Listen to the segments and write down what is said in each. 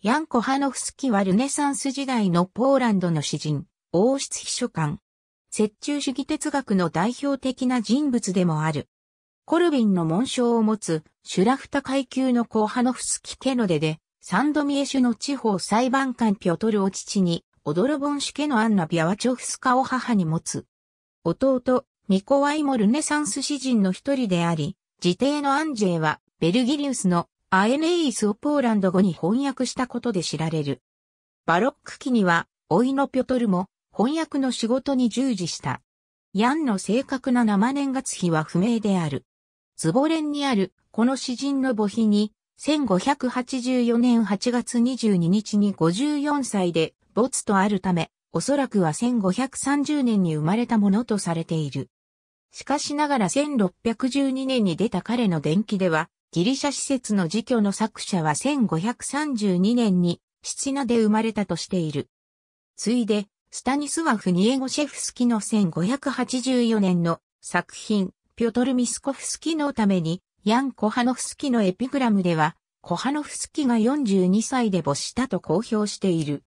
ヤン・コハノフスキはルネサンス時代のポーランドの詩人、王室秘書官。折衷主義哲学の代表的な人物でもある。コルビンの紋章を持つ、シュラフタ階級のコハノフスキ・ケノデで、サンドミエシュの地方裁判官ピョトルを父に、オドロボンシュケのアンナ・ビアワチョフスカを母に持つ。弟、ミコワイもルネサンス詩人の一人であり、自邸のアンジェイは、ベルギリウスのアエネイスをポーランド語に翻訳したことで知られる。バロック期には、老いのピョトルも翻訳の仕事に従事した。ヤンの正確な生年月日は不明である。ズボレンにあるこの詩人の墓碑に、1584年8月22日に54歳で没とあるため、おそらくは1530年に生まれたものとされている。しかしながら1612年に出た彼の伝記では、ギリシャ施設の辞去の作者は1532年にシチナで生まれたとしている。ついで、スタニスワフ・ニエゴシェフスキの1584年の作品、ピョトル・ミスコフスキのために、ヤン・コハノフスキのエピグラムでは、コハノフスキが42歳で没したと公表している。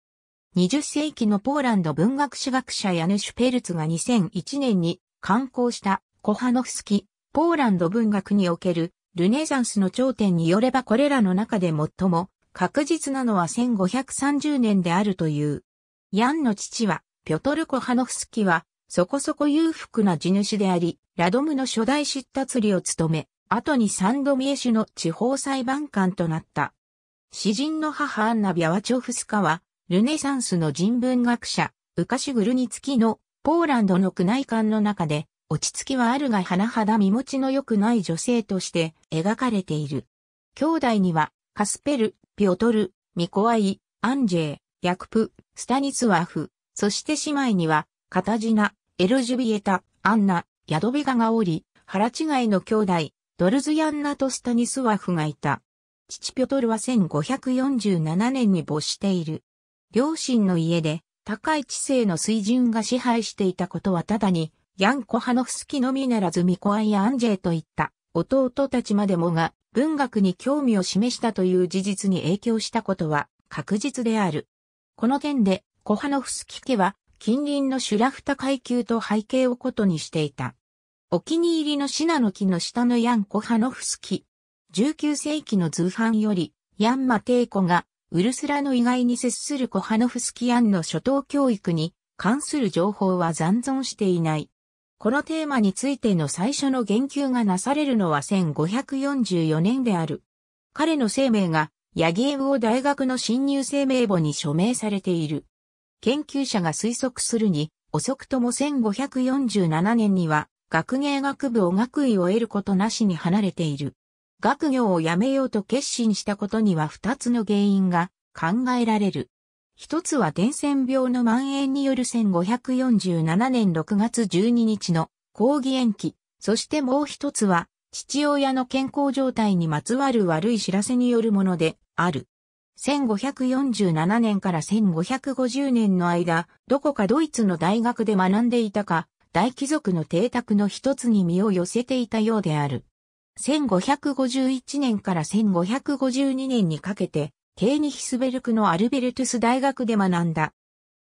20世紀のポーランド文学史学者ヤヌシュ・ペルツが2001年に刊行したコハノフスキ、ポーランド文学におけるルネザンスの頂点によればこれらの中で最も確実なのは1530年であるという。ヤンの父は、ピョトルコ・ハノフスキは、そこそこ裕福な地主であり、ラドムの初代出立理を務め、後にサンドミエシュの地方裁判官となった。詩人の母アンナ・ビャワチョフスカは、ルネサンスの人文学者、ウカシュグルニツキのポーランドの区内館の中で、落ち着きはあるが甚だ身持ちの良くない女性として描かれている。兄弟には、カスペル、ピオトル、ミコワイ、アンジェヤクプ、スタニツワフ、そして姉妹には、カタジナ、エルジュビエタ、アンナ、ヤドビガがおり、腹違いの兄弟、ドルズヤンナとスタニスワフがいた。父ピョトルは1547年に没している。両親の家で高い知性の水準が支配していたことはただにヤン・コハノフスキのみならずミコアイ・アンジェイといった弟たちまでもが文学に興味を示したという事実に影響したことは確実である。この点でコハノフスキ家は近隣のシュラフタ階級と背景をことにしていた。お気に入りのシナの木の下のヤン・コハノフスキ。19世紀の通販より、ヤン・マテイコが、ウルスラの意外に接するコハノフスキヤンの初等教育に関する情報は残存していない。このテーマについての最初の言及がなされるのは1544年である。彼の生命が、ヤギエウオ大学の新入生名簿に署名されている。研究者が推測するに、遅くとも1547年には、学芸学部を学位を得ることなしに離れている。学業をやめようと決心したことには二つの原因が考えられる。一つは伝染病の蔓延による1547年6月12日の抗議延期、そしてもう一つは父親の健康状態にまつわる悪い知らせによるものである。1547年から1550年の間、どこかドイツの大学で学んでいたか、大貴族の邸宅の一つに身を寄せていたようである。1551年から1552年にかけて、ケーニヒスベルクのアルベルトゥス大学で学んだ。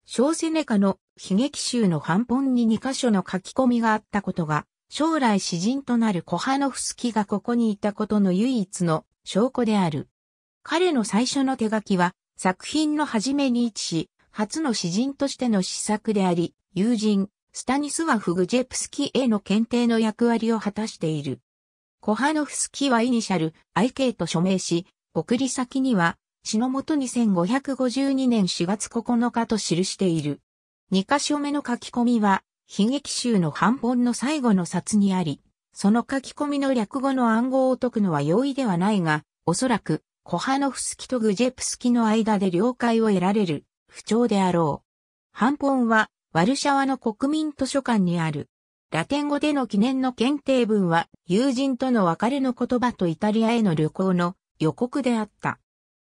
小セネカの悲劇集の半本に2箇所の書き込みがあったことが、将来詩人となるコハノフスキがここにいたことの唯一の証拠である。彼の最初の手書きは作品の初めに位置し、初の詩人としての試作であり、友人、スタニスワフ・グジェプスキへの検定の役割を果たしている。コハノフスキはイニシャル、IK と署名し、送り先には死のもと2 5 5 2年4月9日と記している。2箇所目の書き込みは、悲劇集の半本の最後の冊にあり、その書き込みの略語の暗号を解くのは容易ではないが、おそらく、コハノフスキとグジェプスキの間で了解を得られる、不調であろう。半本は、ワルシャワの国民図書館にある。ラテン語での記念の検定文は、友人との別れの言葉とイタリアへの旅行の予告であった。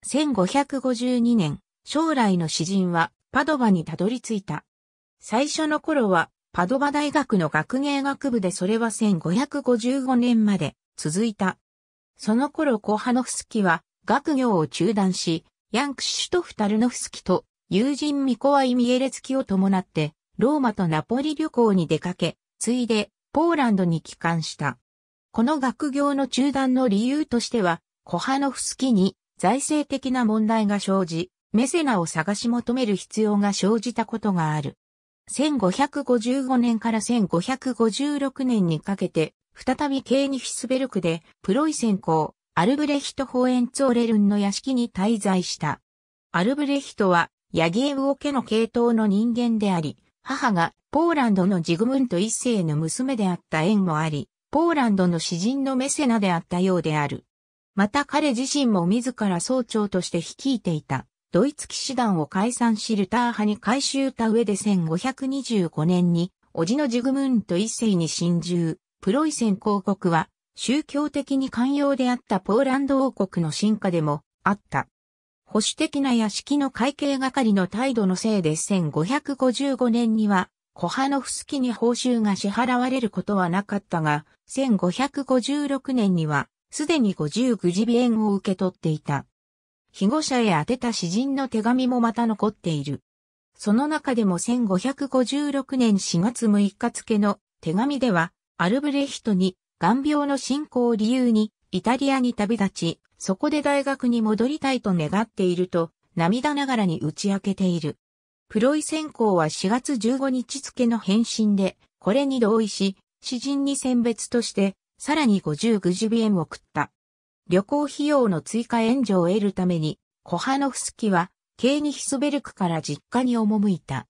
1552年、将来の詩人はパドバにたどり着いた。最初の頃はパドバ大学の学芸学部でそれは1555年まで続いた。その頃コハノフスキは学業を中断し、ヤンクシュトフ・タルノフスキと友人ミコワイ・ミエレツキを伴ってローマとナポリ旅行に出かけ、ついでポーランドに帰還した。この学業の中断の理由としては、コハノフスキに財政的な問題が生じ、メセナを探し求める必要が生じたことがある。1555年から1556年にかけて、再びケーニフィスベルクで、プロイセン公、アルブレヒト・ホーエンツォレルンの屋敷に滞在した。アルブレヒトは、ヤギエウオ家の系統の人間であり、母がポーランドのジグムント一世の娘であった縁もあり、ポーランドの詩人のメセナであったようである。また彼自身も自ら総長として率いていた、ドイツ騎士団を解散しルター派に改修た上で1525年に、叔父のジグムーント一世に侵入、プロイセン公国は、宗教的に寛容であったポーランド王国の進化でもあった。保守的な屋敷の会計係の態度のせいで1555年には、コハノフスキに報酬が支払われることはなかったが、1556年には、すでに5十ジビエンを受け取っていた。被護者へ宛てた詩人の手紙もまた残っている。その中でも1556年4月6日付の手紙では、アルブレヒトに眼病の進行を理由にイタリアに旅立ち、そこで大学に戻りたいと願っていると、涙ながらに打ち明けている。プロイ選考は4月15日付の返信で、これに同意し、詩人に選別として、さらに50グジビエンを送った。旅行費用の追加援助を得るために、コハノフスキは、ケーニヒスベルクから実家に赴いた。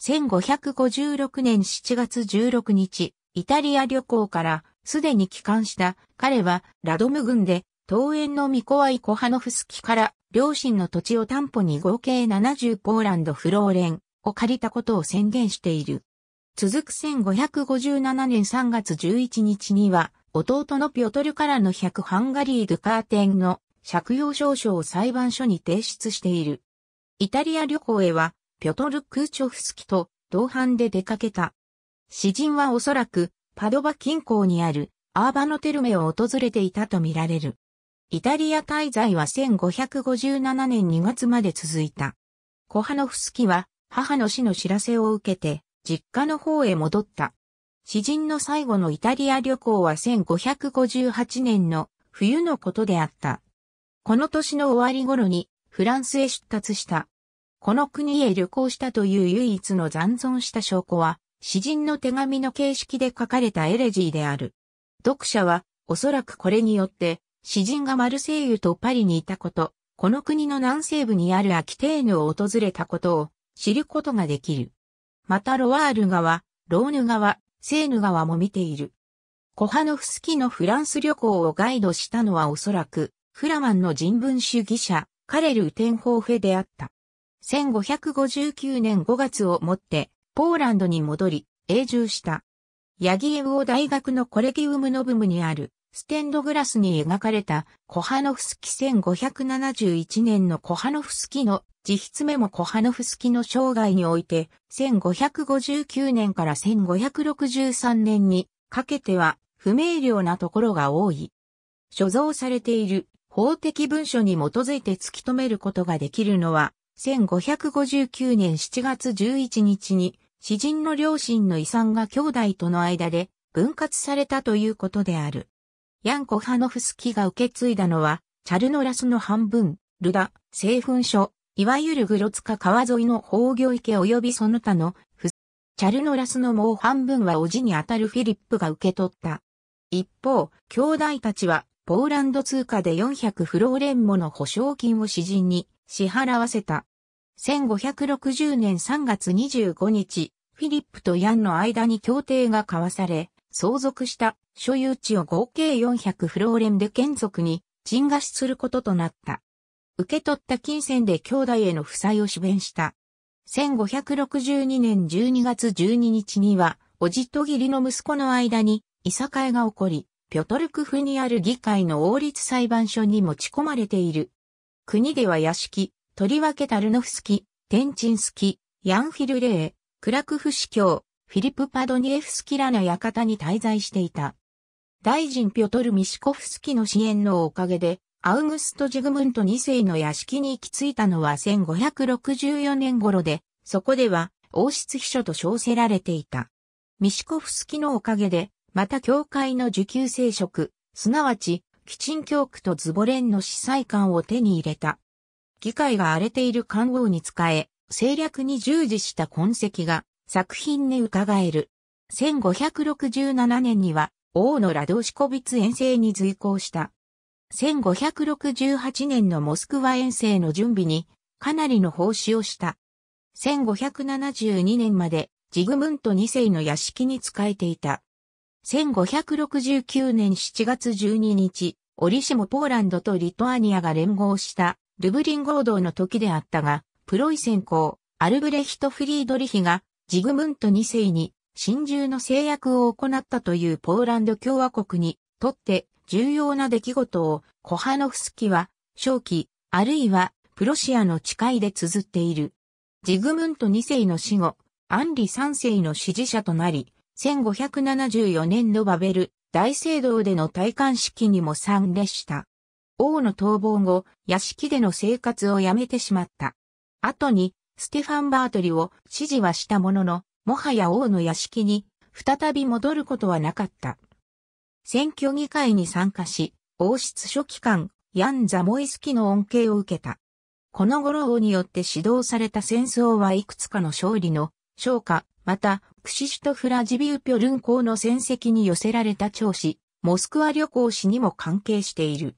1556年7月16日、イタリア旅行からすでに帰還した彼はラドム軍で桃園のミコワイ・コハノフスキから両親の土地を担保に合計70ポーランドフローレンを借りたことを宣言している。続く1557年3月11日には弟のピョトルからの100ハンガリー・ドゥカーテンの借用証書を裁判所に提出している。イタリア旅行へは、ピョトル・クーチョフスキと同伴で出かけた。詩人はおそらく、パドバ近郊にあるアーバノテルメを訪れていたとみられる。イタリア滞在は1557年2月まで続いた。コハノフスキは母の死の知らせを受けて実家の方へ戻った。詩人の最後のイタリア旅行は1558年の冬のことであった。この年の終わり頃にフランスへ出立した。この国へ旅行したという唯一の残存した証拠は、詩人の手紙の形式で書かれたエレジーである。読者は、おそらくこれによって、詩人がマルセイユとパリにいたこと、この国の南西部にあるアキテーヌを訪れたことを知ることができる。またロワール川、ローヌ川、セーヌ川も見ている。コハノフスキのフランス旅行をガイドしたのはおそらく、フラマンの人文主義者、カレル・テンホーフェであった。1559年5月をもって、ポーランドに戻り、永住した。ヤギエウオ大学のコレギウムノブムにある、ステンドグラスに描かれたコハノフスキ1571年のコハノフスキの自筆メモコハノフスキの生涯において1559年から1563年にかけては不明瞭なところが多い。所蔵されている法的文書に基づいて突き止めることができるのは1559年7月11日に詩人の両親の遺産が兄弟との間で分割されたということである。ヤン・コハノフスキが受け継いだのは、チャルノラスの半分、ルダ、製粉所、いわゆるグロツカ川沿いの宝魚池及びその他の、チャルノラスのもう半分は叔父にあたるフィリップが受け取った。一方、兄弟たちは、ポーランド通貨で400フローレンもの保証金を詩人に支払わせた。1560年3月25日、フィリップとヤンの間に協定が交わされ、相続した所有地を合計400フローレンで県属に賃貸することとなった。受け取った金銭で兄弟への負債を支弁した。1562年12月12日には、おじとぎりの息子の間に、いさかいが起こり、ピョトルクフにある議会の王立裁判所に持ち込まれている。国では屋敷、とりわけタルノフスキ、テンチンスキ、ヤンフィルレー、クラクフ司教、フィリップ・パドニエフスキらの館に滞在していた。大臣ピョトル・ミシコフスキの支援のおかげで、アウグスト・ジグムント2世の屋敷に行き着いたのは1564年頃で、そこでは王室秘書と称せられていた。ミシコフスキのおかげで、また教会の受給聖職、すなわち、キチン教区とズボレンの司祭官を手に入れた。議会が荒れている官王に仕え、政略に従事した痕跡が作品に伺える。1567年には王のラドシコビツ遠征に随行した。1568年のモスクワ遠征の準備にかなりの奉仕をした。1572年までジグムント2世の屋敷に仕えていた。1569年7月12日、折しもポーランドとリトアニアが連合したルブリン合同の時であったが、プロイセン公、アルブレヒト・フリードリヒがジグムント2世に真珠の制約を行ったというポーランド共和国にとって重要な出来事をコハノフスキは正気あるいはプロシアの誓いで綴っている。ジグムント2世の死後、アンリ3世の支持者となり、1574年のバベル大聖堂での戴冠式にも参列した。王の逃亡後、屋敷での生活をやめてしまった。後に、ステファン・バートリを支持はしたものの、もはや王の屋敷に再び戻ることはなかった。選挙議会に参加し、王室書記官、ヤン・ザ・モイスキの恩恵を受けた。この頃王によって指導された戦争はいくつかの勝利の、昇華、また、クシシュトフラジビウピョルン公の戦績に寄せられた長子、モスクワ旅行士にも関係している。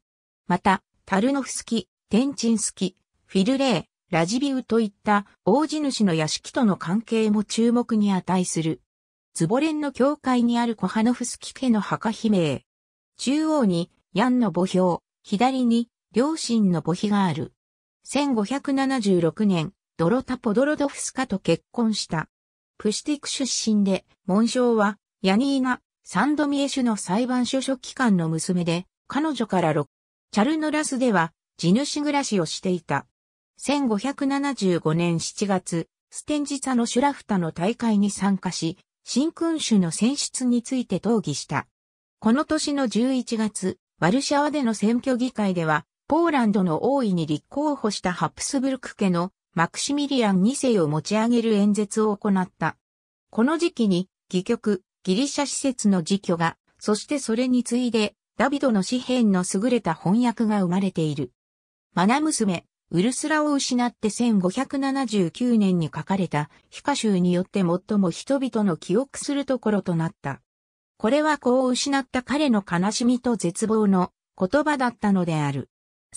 また、タルノフスキ、テンチンスキ、フィルレー、ラジビウといった大地主の屋敷との関係も注目に値する。ズボレンの境界にあるコハノフスキ家の墓碑銘。中央にヤンの墓標、左に両親の墓碑がある。1576年、ドロタ・ポドロドフスカと結婚した。プシティク出身で、紋章は、ヤニーナ・サンドミエシュの裁判所書記官の娘で、彼女から6、チャルノラスでは、地主暮らしをしていた。1575年7月、ステンジツァのシュラフタの大会に参加し、新君主の選出について討議した。この年の11月、ワルシャワでの選挙議会では、ポーランドの王位に立候補したハプスブルク家のマクシミリアン2世を持ち上げる演説を行った。この時期に、戯曲、ギリシャ施設の辞去が、そしてそれに次いで、ダビドの詩編の優れた翻訳が生まれている。マナ娘、ウルスラを失って1579年に書かれた、ヒカ集によって最も人々の記憶するところとなった。これは子を失った彼の悲しみと絶望の言葉だったのである。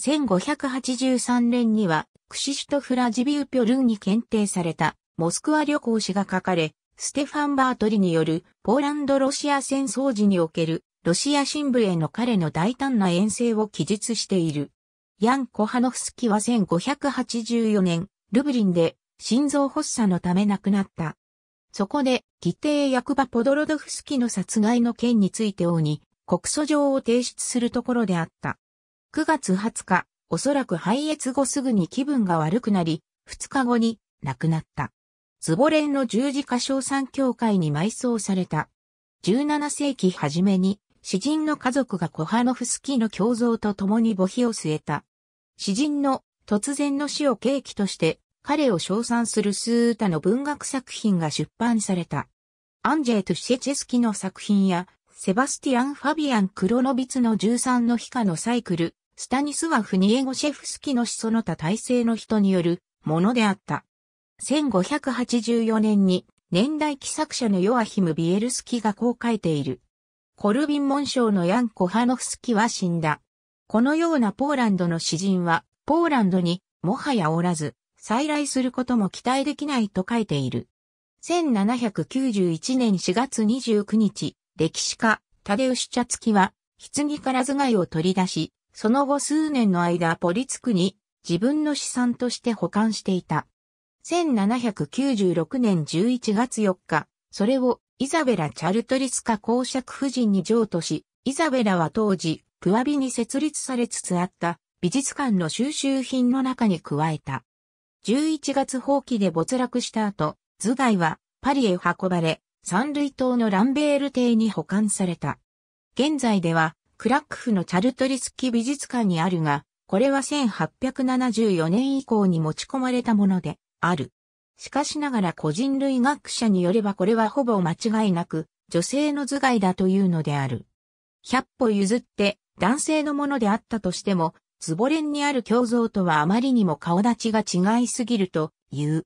1583年には、クシシュトフラジビュ・ピョルンに検定された、モスクワ旅行誌が書かれ、ステファン・バートリによる、ポーランド・ロシア戦争時における、ロシア新聞への彼の大胆な遠征を記述している。ヤン・コハノフスキは1584年、ルブリンで心臓発作のため亡くなった。そこで、議定役場ポドロドフスキの殺害の件について王に告訴状を提出するところであった。9月20日、おそらく敗越後すぐに気分が悪くなり、2日後に亡くなった。ズボレンの十字架賞賛協会に埋葬された。17世紀初めに、詩人の家族がコハノフスキの胸像と共に墓碑を据えた。詩人の突然の死を契機として彼を称賛する数タの文学作品が出版された。アンジェートシェチェスキの作品や、セバスティアン・ファビアン・クロノビツの13の日下のサイクル、スタニスワフ・ニエゴシェフスキの死その他体制の人によるものであった。1584年に年代記作者のヨアヒム・ビエルスキがこう書いている。コルビン紋章のヤン・コハノフスキは死んだ。このようなポーランドの詩人は、ポーランドにもはやおらず、再来することも期待できないと書いている。1791年4月29日、歴史家、タデウシチャツキは、棺から頭蓋を取り出し、その後数年の間ポリツクに自分の資産として保管していた。1796年11月4日、それをイザベラ・チャルトリスカ公爵夫人に譲渡し、イザベラは当時、プワビに設立されつつあった美術館の収集品の中に加えた。11月放棄で没落した後、頭蓋はパリへ運ばれ、三類島のランベール邸に保管された。現在では、クラックフのチャルトリスキ美術館にあるが、これは1874年以降に持ち込まれたものである。しかしながら個人類学者によればこれはほぼ間違いなく女性の頭蓋だというのである。100歩譲って男性のものであったとしても、ズボレンにある胸像とはあまりにも顔立ちが違いすぎるという。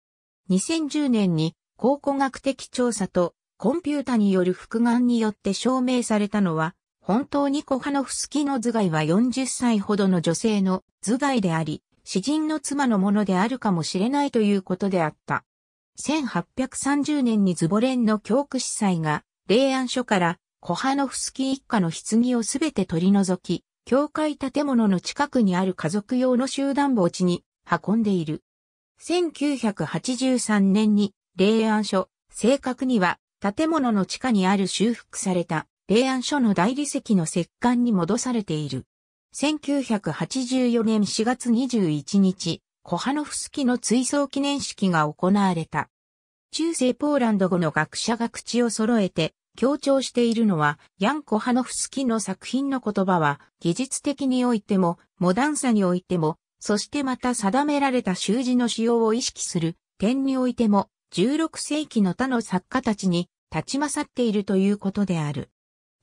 2010年に考古学的調査とコンピュータによる復眼によって証明されたのは、本当にコハノフスキの頭蓋は40歳ほどの女性の頭蓋であり、詩人の妻のものであるかもしれないということであった。1830年にズボレンの教区司祭が、霊安書からコハノフスキー一家の棺をすべて取り除き、教会建物の近くにある家族用の集団墓地に運んでいる。1983年に霊安所、正確には建物の地下にある修復された霊安所の大理石の石棺に戻されている。1984年4月21日、コハノフスキの追悼記念式が行われた。中世ポーランド語の学者が口を揃えて強調しているのは、ヤンコ・ハノフスキの作品の言葉は、技術的においても、モダンさにおいても、そしてまた定められた習字の使用を意識する点においても、16世紀の他の作家たちに立ち勝っているということである。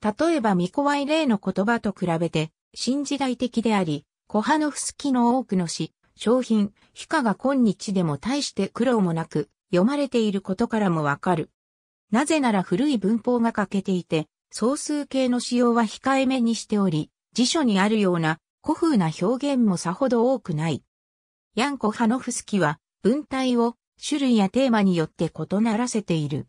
例えば、ミコワイ・レイの言葉と比べて、新時代的であり、コハノフスキの多くの詩、商品、皮下が今日でも大して苦労もなく、読まれていることからもわかる。なぜなら古い文法が欠けていて、総数形の使用は控えめにしており、辞書にあるような古風な表現もさほど多くない。ヤンコ・ハノフスキは文体を種類やテーマによって異ならせている。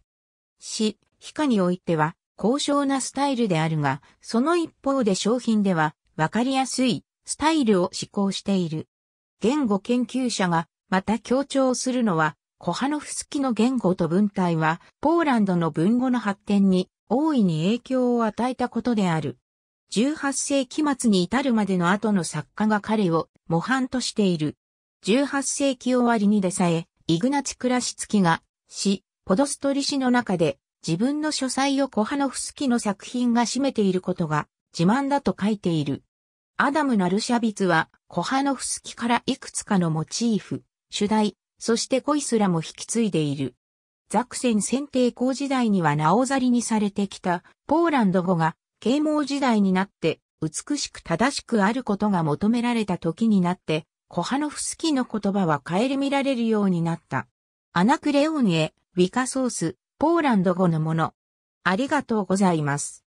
詩、非化においては高尚なスタイルであるが、その一方で商品ではわかりやすいスタイルを施行している。言語研究者がまた強調するのはコハノフスキの言語と文体は、ポーランドの文語の発展に大いに影響を与えたことである。18世紀末に至るまでの後の作家が彼を模範としている。18世紀終わりにでさえ、イグナチ・クラシツキが、詩、ポドストリ詩の中で、自分の書斎をコハノフスキの作品が占めていることが、自慢だと書いている。アダム・ナルシャビツは、コハノフスキからいくつかのモチーフ、主題、そしてコイスラも引き継いでいる。ザクセン選帝校時代にはなおざりにされてきたポーランド語が啓蒙時代になって美しく正しくあることが求められた時になってコハノフスキの言葉はえりみられるようになった。アナクレオンへ、ウィカソース、ポーランド語のもの。ありがとうございます。